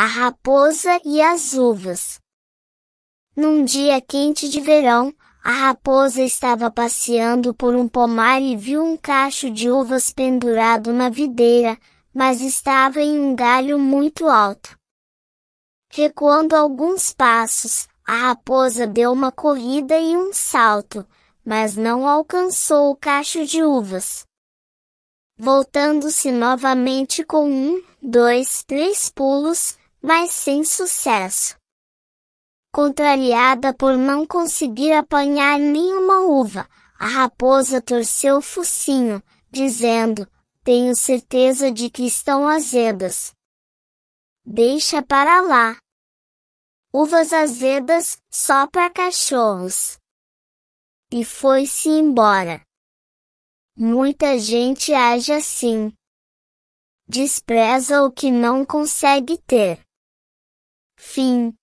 a raposa e as uvas. Num dia quente de verão, a raposa estava passeando por um pomar e viu um cacho de uvas pendurado na videira, mas estava em um galho muito alto. Recuando alguns passos, a raposa deu uma corrida e um salto, mas não alcançou o cacho de uvas. Voltando-se novamente com um, dois, três pulos, mas sem sucesso. Contrariada por não conseguir apanhar nenhuma uva, a raposa torceu o focinho, dizendo, tenho certeza de que estão azedas. Deixa para lá. Uvas azedas, só para cachorros. E foi-se embora. Muita gente age assim. Despreza o que não consegue ter. Fim.